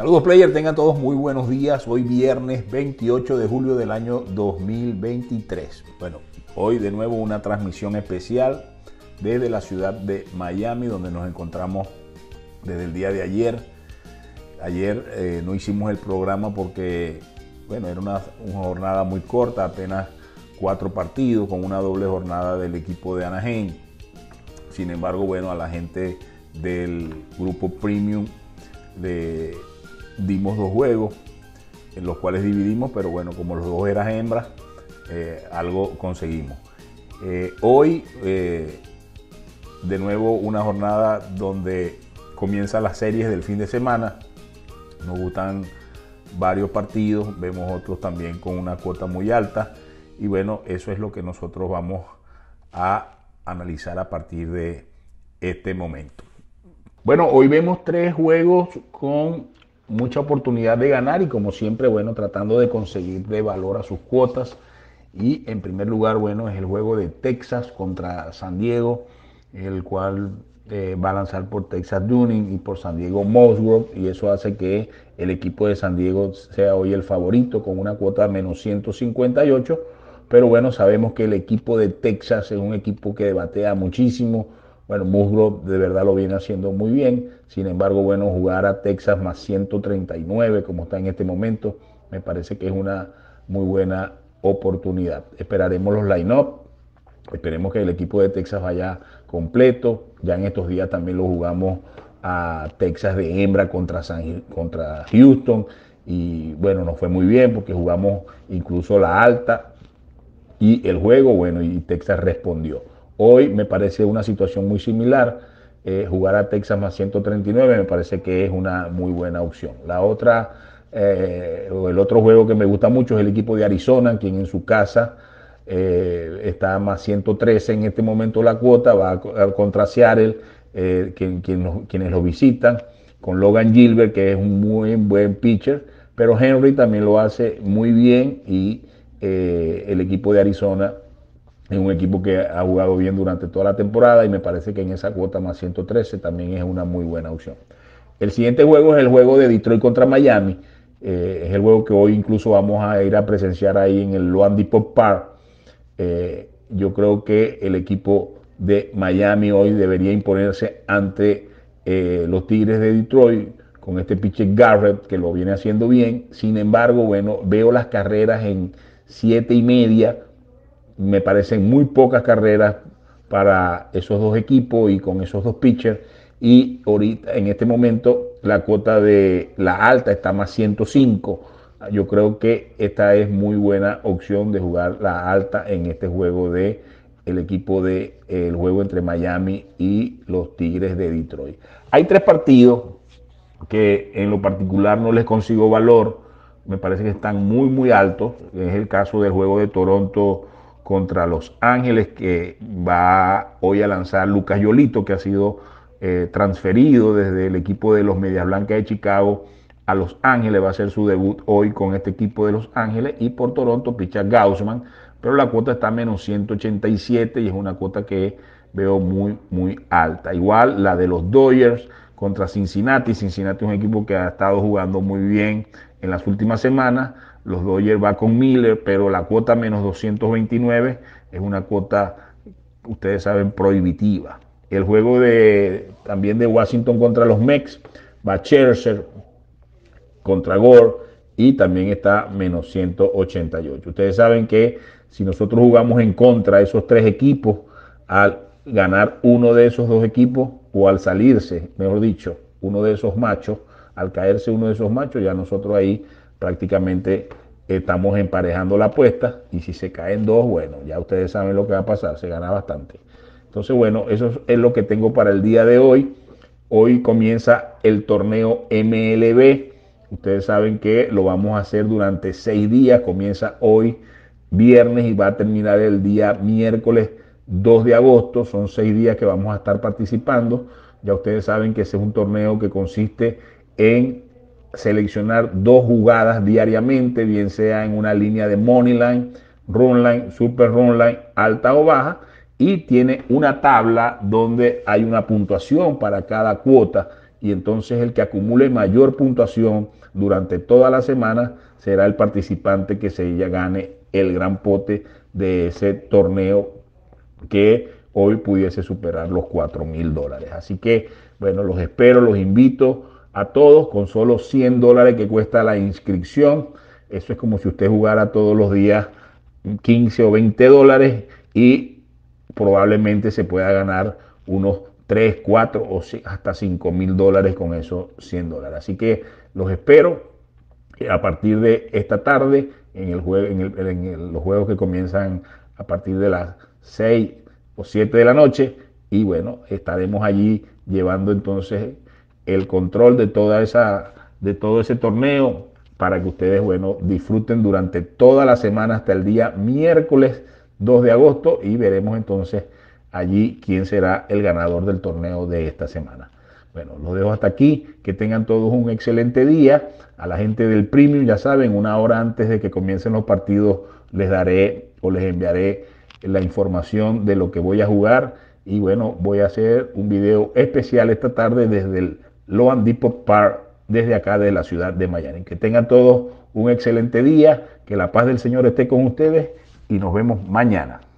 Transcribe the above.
Saludos player, tengan todos muy buenos días. Hoy viernes 28 de julio del año 2023. Bueno, hoy de nuevo una transmisión especial desde la ciudad de Miami, donde nos encontramos desde el día de ayer. Ayer eh, no hicimos el programa porque, bueno, era una, una jornada muy corta, apenas cuatro partidos con una doble jornada del equipo de Anaheim. Sin embargo, bueno, a la gente del grupo premium de dimos dos juegos, en los cuales dividimos, pero bueno, como los dos eran hembras, eh, algo conseguimos. Eh, hoy, eh, de nuevo, una jornada donde comienza las series del fin de semana. Nos gustan varios partidos, vemos otros también con una cuota muy alta. Y bueno, eso es lo que nosotros vamos a analizar a partir de este momento. Bueno, hoy vemos tres juegos con mucha oportunidad de ganar y como siempre, bueno, tratando de conseguir de valor a sus cuotas. Y en primer lugar, bueno, es el juego de Texas contra San Diego, el cual eh, va a lanzar por Texas Dunning y por San Diego Mosgrove, y eso hace que el equipo de San Diego sea hoy el favorito con una cuota menos 158. Pero bueno, sabemos que el equipo de Texas es un equipo que debatea muchísimo, bueno, Musgrove de verdad lo viene haciendo muy bien. Sin embargo, bueno, jugar a Texas más 139 como está en este momento, me parece que es una muy buena oportunidad. Esperaremos los line-up. Esperemos que el equipo de Texas vaya completo. Ya en estos días también lo jugamos a Texas de hembra contra, San, contra Houston. Y bueno, nos fue muy bien porque jugamos incluso la alta. Y el juego, bueno, y Texas respondió. Hoy me parece una situación muy similar. Eh, jugar a Texas más 139 me parece que es una muy buena opción. La otra, eh, el otro juego que me gusta mucho es el equipo de Arizona, quien en su casa eh, está más 113 en este momento la cuota, va a, contrasear el quien, quienes lo visitan, con Logan Gilbert, que es un muy buen pitcher, pero Henry también lo hace muy bien y el equipo de Arizona es un equipo que ha jugado bien durante toda la temporada y me parece que en esa cuota más 113 también es una muy buena opción. El siguiente juego es el juego de Detroit contra Miami. Eh, es el juego que hoy incluso vamos a ir a presenciar ahí en el Luandy Park. Eh, yo creo que el equipo de Miami hoy debería imponerse ante eh, los Tigres de Detroit con este pitcher Garrett que lo viene haciendo bien. Sin embargo, bueno, veo las carreras en siete y media me parecen muy pocas carreras para esos dos equipos y con esos dos pitchers. Y ahorita, en este momento, la cuota de la alta está más 105. Yo creo que esta es muy buena opción de jugar la alta en este juego de el equipo de el juego entre Miami y los Tigres de Detroit. Hay tres partidos que en lo particular no les consigo valor. Me parece que están muy muy altos. Es el caso del juego de Toronto contra Los Ángeles, que va hoy a lanzar Lucas Yolito, que ha sido eh, transferido desde el equipo de los Medias Blancas de Chicago a Los Ángeles, va a hacer su debut hoy con este equipo de Los Ángeles, y por Toronto picha Gaussman, pero la cuota está a menos 187 y es una cuota que veo muy, muy alta. Igual la de los Dodgers contra Cincinnati, Cincinnati es un equipo que ha estado jugando muy bien, en las últimas semanas. Los Dodgers va con Miller, pero la cuota menos 229 es una cuota, ustedes saben, prohibitiva. El juego de, también de Washington contra los Mex va Scherzer contra Gore y también está menos 188. Ustedes saben que si nosotros jugamos en contra de esos tres equipos, al ganar uno de esos dos equipos o al salirse, mejor dicho, uno de esos machos, al caerse uno de esos machos, ya nosotros ahí prácticamente estamos emparejando la apuesta y si se caen dos, bueno, ya ustedes saben lo que va a pasar, se gana bastante. Entonces, bueno, eso es lo que tengo para el día de hoy. Hoy comienza el torneo MLB. Ustedes saben que lo vamos a hacer durante seis días. Comienza hoy, viernes, y va a terminar el día miércoles 2 de agosto. Son seis días que vamos a estar participando. Ya ustedes saben que ese es un torneo que consiste en seleccionar dos jugadas diariamente, bien sea en una línea de money line, run line, super run line, alta o baja, y tiene una tabla donde hay una puntuación para cada cuota y entonces el que acumule mayor puntuación durante toda la semana será el participante que se ya gane el gran pote de ese torneo que hoy pudiese superar los 4 mil dólares. Así que, bueno, los espero, los invito a todos con solo 100 dólares que cuesta la inscripción. Eso es como si usted jugara todos los días 15 o 20 dólares y probablemente se pueda ganar unos 3, 4 o hasta 5 mil dólares con esos 100 dólares. Así que los espero eh, a partir de esta tarde en, el juego en, los juegos que comienzan a partir de las 6 o 7 de la noche. Y bueno, estaremos allí llevando entonces el control de, toda esa, de todo ese torneo para que ustedes, bueno, disfruten durante toda la semana hasta el día miércoles 2 de agosto y veremos entonces allí quién será el ganador del torneo de esta semana. Bueno, los dejo hasta aquí, que tengan todos un excelente día. A la gente del premium, ya saben, una hora antes de que comiencen los partidos les daré o les enviaré la información de lo que voy a jugar y bueno, voy a hacer un video especial esta tarde desde el Loan Depot Park desde acá de la ciudad de Miami. Que tengan todos un excelente día, que la paz del Señor esté con ustedes y nos vemos mañana.